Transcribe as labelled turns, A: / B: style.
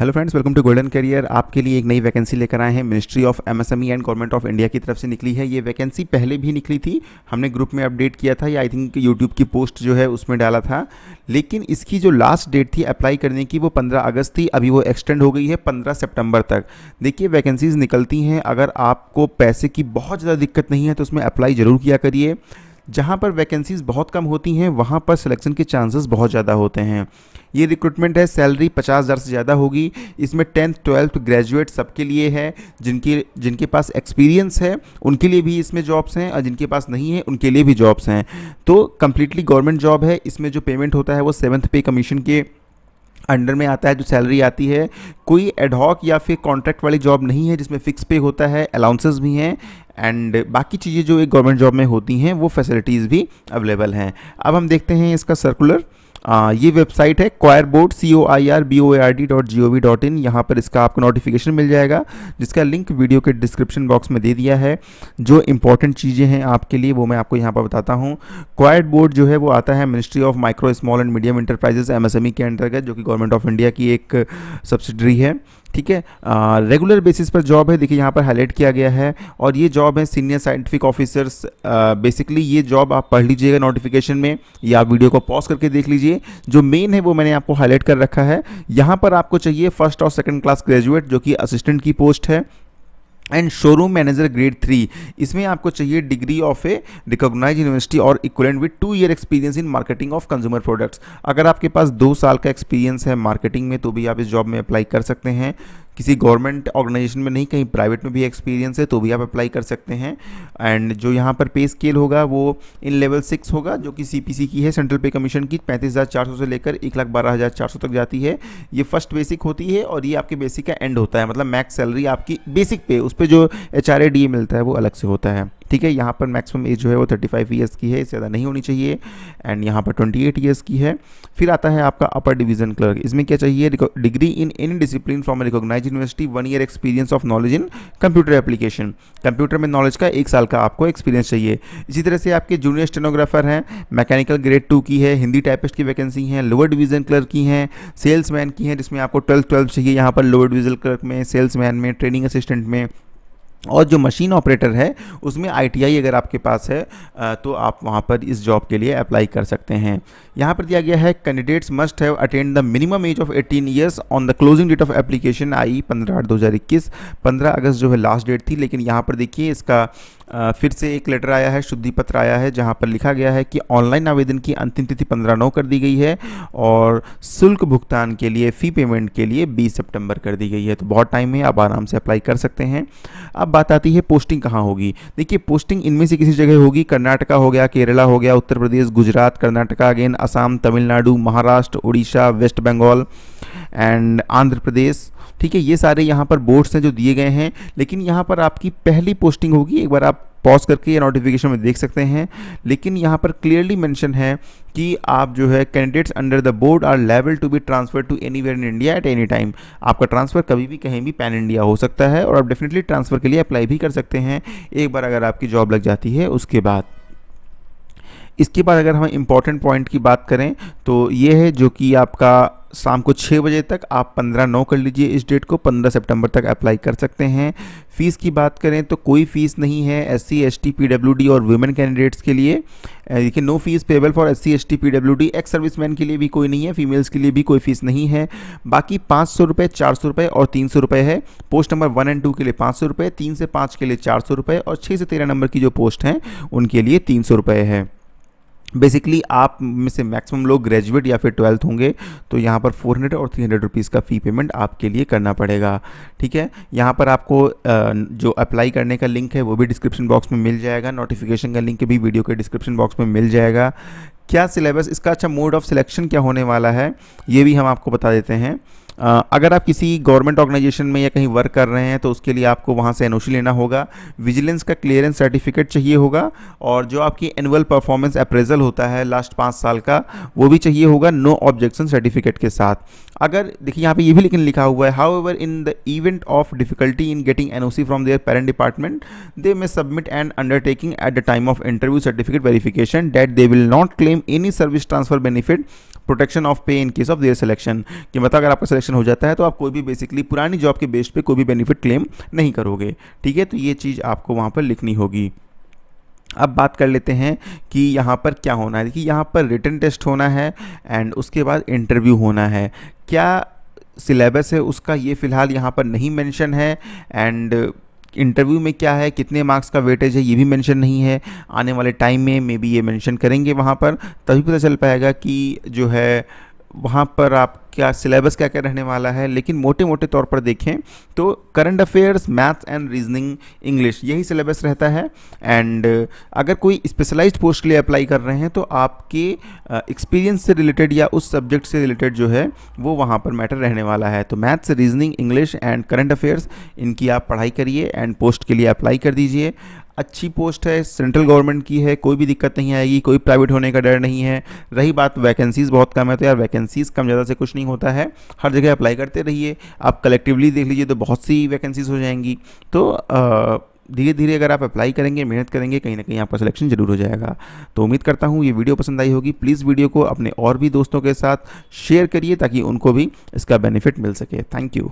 A: hello friends welcome to golden career आपके लिए एक नई वैकेंसी लेकर आए हैं ministry of MSME and government of India की तरफ से निकली है ये वैकेंसी पहले भी निकली थी हमने ग्रुप में अपडेट किया था या आई थिंक यूट्यूब की पोस्ट जो है उसमें डाला था लेकिन इसकी जो लास्ट डेट थी अप्लाई करने की वो पंद्रह अगस्त थी अभी वो एक्सटेंड हो गई है पंद्रह सेप्टेम्बर तक देखिए वैकेंसीज़ निकलती हैं अगर आपको पैसे की बहुत ज़्यादा दिक्कत नहीं है तो उसमें अप्लाई ज़रूर किया करिए जहाँ पर वैकेंसीज़ बहुत कम होती हैं वहाँ पर सिलेक्शन के चांसेस बहुत ज़्यादा होते हैं ये रिक्रूटमेंट है सैलरी पचास हज़ार से ज़्यादा होगी इसमें टेंथ ट्वेल्थ ग्रेजुएट सबके लिए है जिनके जिनके पास एक्सपीरियंस है उनके लिए भी इसमें जॉब्स हैं और जिनके पास नहीं है उनके लिए भी जॉब्स हैं तो कम्प्लीटली गवर्नमेंट जॉब है इसमें जो पेमेंट होता है वो सेवन्थ पे कमीशन के अंडर में आता है जो सैलरी आती है कोई एडहॉक या फिर कॉन्ट्रैक्ट वाली जॉब नहीं है जिसमें फ़िक्स पे होता है अलाउंसेस भी हैं एंड बाकी चीज़ें जो एक गवर्नमेंट जॉब में होती हैं वो फैसिलिटीज़ भी अवेलेबल हैं अब हम देखते हैं इसका सर्कुलर ये वेबसाइट है coir board C O I R B O A R D dot G O V dot in पर इसका आपको नोटिफिकेशन मिल जाएगा जिसका लिंक वीडियो के डिस्क्रिप्शन बॉक्स में दे दिया है जो इंपॉर्टेंट चीज़ें हैं आपके लिए वो मैं आपको यहाँ पर बताता हूँ क्वायर बोर्ड जो है वो आता है ministry of micro small and medium enterprises M S M E के अंतर्गत जो कि गवर्नमेंट ऑफ इंडिया की एक सब्सिडरी है ठीक है रेगुलर बेसिस पर जॉब है देखिए यहाँ पर हाईलाइट किया गया है और ये जॉब है सीनियर साइंटिफिक ऑफिसर्स बेसिकली ये जॉब आप पढ़ लीजिएगा नोटिफिकेशन में या वीडियो को पॉज करके देख लीजिए जो मेन है वो मैंने आपको हाईलाइट कर रखा है यहाँ पर आपको चाहिए फर्स्ट और सेकेंड क्लास ग्रेजुएट जो कि असिस्टेंट की पोस्ट है and showroom manager grade three इसमें आपको चाहिए degree of a recognise university और equivalent with two year experience in marketing of consumer products अगर आपके पास दो साल का एक्सपीरियंस है मार्केटिंग में तो भी आप इस जॉब में अप्लाई कर सकते हैं किसी गवर्नमेंट ऑर्गेनाइजेशन में नहीं कहीं प्राइवेट में भी एक्सपीरियंस है तो भी आप अप्लाई कर सकते हैं एंड जो यहाँ पर पे स्केल होगा वो इन लेवल सिक्स होगा जो कि सी की है सेंट्रल पे कमीशन की पैंतीस हज़ार चार सौ से लेकर एक लाख बारह हज़ार चार सौ तक जाती है ये फर्स्ट बेसिक होती है और ये आपके बेसिक का एंड होता है मतलब मैक्स सैलरी आपकी बेसिक पे उस पर जो एच आर मिलता है वो अलग से होता है ठीक है यहाँ पर मैक्सिमम एज जो है वो 35 फाइव ईयर्स की है इससे ज़्यादा नहीं होनी चाहिए एंड यहाँ पर 28 एट ईयर्स की है फिर आता है आपका अपर डिवीजन क्लर्क इसमें क्या चाहिए degree in any discipline from recognise university one year experience of knowledge in computer application computer में नॉलेज का एक साल का आपको एक्सपीरियंस चाहिए इसी तरह से आपके जूनियर स्टेनोग्राफर हैं मैकेनिकल ग्रेड टू की है हिंदी टाइपिस्ट की वैकेंसी हैं लोअर डिवीजन क्लर्क की हैं सेल्समैन की हैं जिसमें आपको ट्वेल्थ ट्वेल्थ चाहिए यहाँ पर लोअर डिवीजन क्लर्क में सेल्समैन में ट्रेनिंग असिस्टेंट में और जो मशीन ऑपरेटर है उसमें आईटीआई अगर आपके पास है तो आप वहाँ पर इस जॉब के लिए अप्लाई कर सकते हैं यहाँ पर दिया गया है candidates must have attend the minimum age of 18 years on the closing date of application I 15 आठ 2021 15 अगस्त जो है लास्ट डेट थी लेकिन यहाँ पर देखिए इसका फिर से एक लेटर आया है शुद्धि पत्र आया है जहाँ पर लिखा गया है कि ऑनलाइन आवेदन की अंतिम तिथि पंद्रह नौ कर दी गई है और शुल्क भुगतान के लिए फ़ी पेमेंट के लिए बीस सितंबर कर दी गई है तो बहुत टाइम है आप आराम से अप्लाई कर सकते हैं अब बात आती है पोस्टिंग कहाँ होगी देखिए पोस्टिंग इनमें से किसी जगह होगी कर्नाटका हो गया केरला हो गया Uttar Pradesh Gujarat Karnataka again Assam Tamil Nadu Maharashtra Orissa West Bengal and Andhra Pradesh ठीक है ये सारे यहाँ पर बोर्ड्स हैं जो दिए गए हैं लेकिन यहाँ पर आपकी पहली पोस्टिंग होगी एक बार आप पॉज करके ये नोटिफिकेशन में देख सकते हैं लेकिन यहाँ पर क्लियरली मेंशन है कि आप जो है candidates under the board are लेवल to be transfer to anywhere in India at any time आपका ट्रांसफ़र कभी भी कहीं भी पैन इंडिया हो सकता है और आप डेफिनेटली ट्रांसफ़र के लिए अप्लाई भी कर सकते हैं एक बार अगर आपकी जॉब लग जाती है उसके बाद इसके बाद अगर हम इम्पॉर्टेंट पॉइंट की बात करें तो ये है जो कि आपका शाम को छः बजे तक आप पंद्रह नौ कर लीजिए इस डेट को पंद्रह सितंबर तक अप्लाई कर सकते हैं फ़ीस की बात करें तो कोई फ़ीस नहीं है S C S T P W D और वुमेन कैंडिडेट्स के लिए देखिए no fees payable for S C S T P W D ex man के लिए भी कोई नहीं है फीमेल्स के लिए भी कोई फ़ीस नहीं है बाकी पाँच सौ रुपये चार सौ रुपये और तीन सौ रुपये है post number one and two के लिए पाँच सौ रुपये तीन से पाँच के लिए चार सौ रुपये और छः से तेरह नंबर की जो पोस्ट हैं उनके लिए तीन सौ रुपये है बेसिकली आप में से मैक्सिमम लोग ग्रेजुएट या फिर ट्वेल्थ होंगे तो यहाँ पर फोर हंड्रेड और थ्री हंड्रेड रुपीज़ का फ़ी पेमेंट आपके लिए करना पड़ेगा ठीक है यहाँ पर आपको जो अप्लाई करने का लिंक है वो भी डिस्क्रिप्शन बॉक्स में मिल जाएगा नोटिफिकेशन का लिंक भी वीडियो के डिस्क्रिप्शन बॉक्स में मिल जाएगा क्या सिलेबस इसका अच्छा मोड ऑफ सिलेक्शन क्या होने वाला है ये भी हम आपको बता देते हैं अगर आप किसी गवर्नमेंट ऑर्गेनाइजेशन में या कहीं वर्क कर रहे हैं तो उसके लिए आपको वहाँ से एनओसी लेना होगा विजिलेंस का क्लियरेंस सर्टिफिकेट चाहिए होगा और जो आपकी एनुअल परफॉर्मेंस अप्रेजल होता है लास्ट पाँच साल का वो भी चाहिए होगा नो ऑब्जेक्शन सर्टिफिकेट के साथ अगर देखिए यहाँ पे ये भी लेकिन लिखा हुआ है however in the event of difficulty in getting N O C from their parent department they may submit and undertaking at the time of interview certificate verification date they will not claim any service transfer benefit protection of pay in case of their selection कि मतलब अगर आपका selection selection हो जाता है तो आप कोई भी बेसिकली पुरानी जॉब के बेस पे कोई भी बेनिफिट क्लेम नहीं करोगे ठीक है तो ये चीज़ आपको वहाँ पर लिखनी होगी अब बात कर लेते हैं कि यहाँ पर क्या होना है देखिए यहाँ पर रिटर्न टेस्ट होना है एंड उसके बाद इंटरव्यू होना है क्या सिलेबस है उसका ये फ़िलहाल यहाँ पर नहीं मेंशन है एंड इंटरव्यू में क्या है कितने मार्क्स का वेटेज है ये भी मेंशन नहीं है आने वाले टाइम में मे बी ये मेंशन करेंगे वहाँ पर तभी पता चल पाएगा कि जो है वहाँ पर आप क्या सिलेबस क्या क्या रहने वाला है लेकिन मोटे मोटे तौर पर देखें तो current affairs maths and reasoning English यही सिलेबस रहता है एंड अगर कोई स्पेशलाइज पोस्ट के लिए अप्लाई कर रहे हैं तो आपके एक्सपीरियंस से रिलेटेड या उस सब्जेक्ट से रिलेटेड जो है वो वहाँ पर मैटर रहने वाला है तो maths reasoning English and current affairs इनकी आप पढ़ाई करिए एंड पोस्ट के लिए अप्लाई कर दीजिए अच्छी पोस्ट है सेंट्रल गवर्नमेंट की है कोई भी दिक्कत नहीं आएगी कोई प्राइवेट होने का डर नहीं है रही बात वैकेंसीज़ बहुत कम है तो यार वैकेंसीज़ कम ज़्यादा से कुछ नहीं होता है हर जगह अप्लाई करते रहिए आप कलेक्टिवली देख लीजिए तो बहुत सी वैकेंसीज़ हो जाएंगी तो धीरे धीरे अगर आप अप्लाई करेंगे मेहनत करेंगे कहीं ना कहीं आपका सिलेक्शन जरूर हो जाएगा तो उम्मीद करता हूँ ये वीडियो पसंद आई होगी प्लीज़ वीडियो को अपने और भी दोस्तों के साथ शेयर करिए ताकि उनको भी इसका बेनिफिट मिल सके थैंक यू